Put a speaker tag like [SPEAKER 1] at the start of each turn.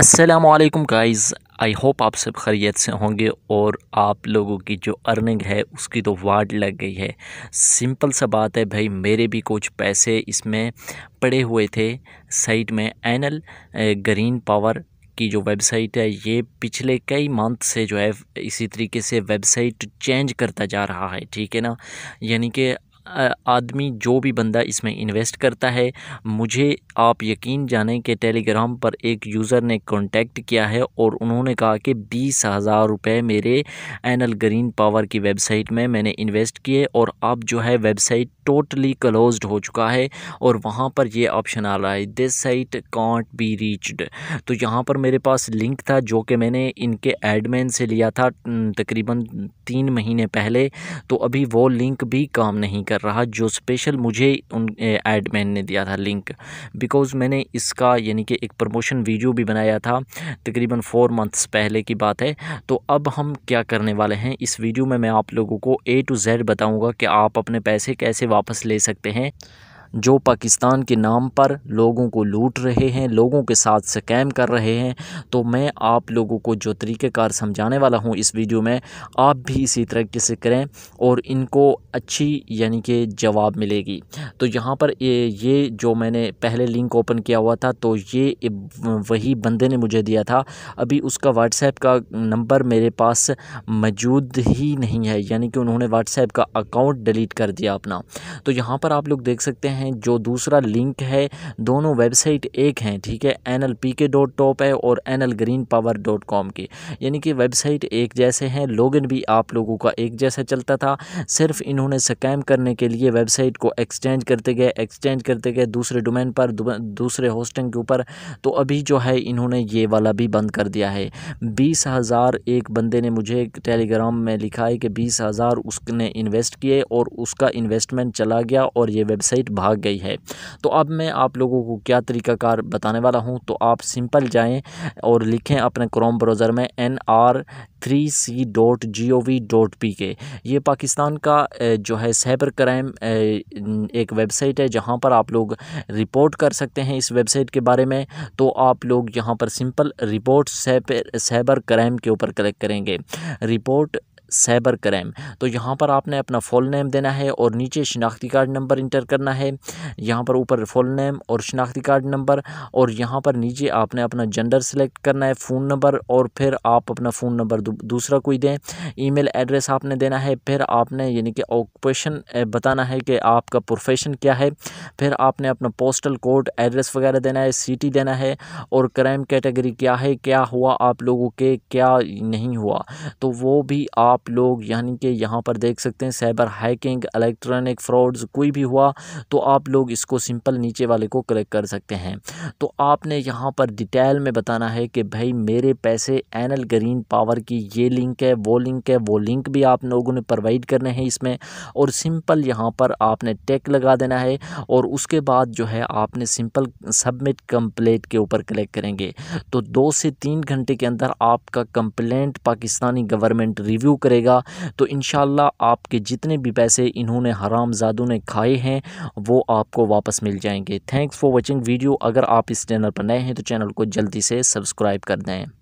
[SPEAKER 1] असलकम guys I hope आप सब खैरियत से होंगे और आप लोगों की जो अर्निंग है उसकी तो वाट लग गई है सिंपल सा बात है भाई मेरे भी कुछ पैसे इसमें पड़े हुए थे साइट में एनल ग्रीन पावर की जो वेबसाइट है ये पिछले कई मंथ से जो है इसी तरीके से वेबसाइट चेंज करता जा रहा है ठीक है ना यानी कि आदमी जो भी बंदा इसमें इन्वेस्ट करता है मुझे आप यकीन जानें कि टेलीग्राम पर एक यूज़र ने कांटेक्ट किया है और उन्होंने कहा कि बीस हज़ार रुपये मेरे एनल ग्रीन पावर की वेबसाइट में मैंने इन्वेस्ट किए और अब जो है वेबसाइट टोटली क्लोज्ड हो चुका है और वहाँ पर ये ऑप्शन आ रहा है this site can't be reached तो यहाँ पर मेरे पास लिंक था जो कि मैंने इनके एडमैन से लिया था तकरीबन तीन महीने पहले तो अभी वो लिंक भी काम नहीं कर कर रहा जो स्पेशल मुझे उन एडमैन ने दिया था लिंक बिकॉज़ मैंने इसका यानी कि एक प्रमोशन वीडियो भी बनाया था तकरीबन फ़ोर मंथ्स पहले की बात है तो अब हम क्या करने वाले हैं इस वीडियो में मैं आप लोगों को ए टू ज़ेड बताऊँगा कि आप अपने पैसे कैसे वापस ले सकते हैं जो पाकिस्तान के नाम पर लोगों को लूट रहे हैं लोगों के साथ स्कैम कर रहे हैं तो मैं आप लोगों को जो तरीक़ेकार समझाने वाला हूँ इस वीडियो में आप भी इसी तरीके से करें और इनको अच्छी यानी कि जवाब मिलेगी तो यहाँ पर ये, ये जो मैंने पहले लिंक ओपन किया हुआ था तो ये वही बंदे ने मुझे दिया था अभी उसका व्हाट्सएप का नंबर मेरे पास मौजूद ही नहीं है यानी कि उन्होंने व्हाट्सएप का अकाउंट डिलीट कर दिया अपना तो यहाँ पर आप लोग देख सकते हैं हैं जो दूसरा लिंक है दोनों वेबसाइट एक हैं ठीक है N L P K dot top है और N L green power dot com की यानी कि वेबसाइट एक जैसे हैं लॉगिन भी आप लोगों का एक जैसा चलता था सिर्फ इन्होंने स्कैम करने के लिए वेबसाइट को एक्सचेंज करते गए एक्सचेंज करते गए दूसरे डोमेन पर दूसरे होस्टिंग के ऊपर तो अभी जो है इन्होंने ये वाला भी बंद कर दिया है बीस हज़ार एक बंदे ने मुझे टेलीग्राम में लिखा है कि बीस हज़ार उसने इन्वेस्ट किए और उसका इन्वेस्टमेंट चला गया और ये वेबसाइट भाग भाग गई है तो अब मैं आप लोगों को क्या तरीकाकार बताने वाला हूँ तो आप सिंपल जाएँ और लिखें अपने क्रोम ब्राउज़र में N R three C dot G O V dot P K ये पाकिस्तान का जो है साइबर क्राइम एक वेबसाइट है जहाँ पर आप लोग रिपोर्ट कर सकते हैं इस वेबसाइट के बारे में तो आप लोग यहाँ पर सिंपल रिपोर्ट साइबर क्राइम के ऊपर क्लिक करेंगे रिपोर्ट साइबर क्राइम तो यहाँ पर आपने अपना फुल नेम देना है और नीचे शनाख्ती कार्ड नंबर इंटर करना है यहाँ पर ऊपर फुल नेम और शनाख्ती कार्ड नंबर और यहाँ पर नीचे आपने अपना जेंडर सेलेक्ट करना है फ़ोन नंबर और फिर आप अपना फ़ोन नंबर दूसरा कोई दें ईमेल एड्रेस आपने देना है फिर आपने यानी कि ऑक्यूपेशन बताना है कि आपका प्रोफेशन क्या है फिर आपने अपना पोस्टल कोड एड्रेस वगैरह देना है सिटी देना है और क्राइम कैटेगरी क्या है क्या हुआ आप लोगों के क्या नहीं हुआ तो वो भी आप आप लोग यानी कि यहाँ पर देख सकते हैं साइबर हैकिंग इलेक्ट्रॉनिक फ्रॉड्स कोई भी हुआ तो आप लोग इसको सिंपल नीचे वाले को क्लिक कर सकते हैं तो आपने यहाँ पर डिटेल में बताना है कि भाई मेरे पैसे एनल ग्रीन पावर की ये लिंक है वो लिंक है वो लिंक भी आप लोगों ने प्रोवाइड करने हैं इसमें और सिंपल यहाँ पर आपने टेक लगा देना है और उसके बाद जो है आपने सिंपल सबमिट कंप्लेट के ऊपर क्लिक करेंगे तो दो से तीन घंटे के अंदर आपका कंप्लेंट पाकिस्तानी गवर्नमेंट रिव्यू कर करेगा तो इन आपके जितने भी पैसे इन्होंने हराम जादू ने खाए हैं वो आपको वापस मिल जाएंगे थैंक्स फॉर वॉचिंग वीडियो अगर आप इस चैनल पर नए हैं तो चैनल को जल्दी से सब्सक्राइब कर दें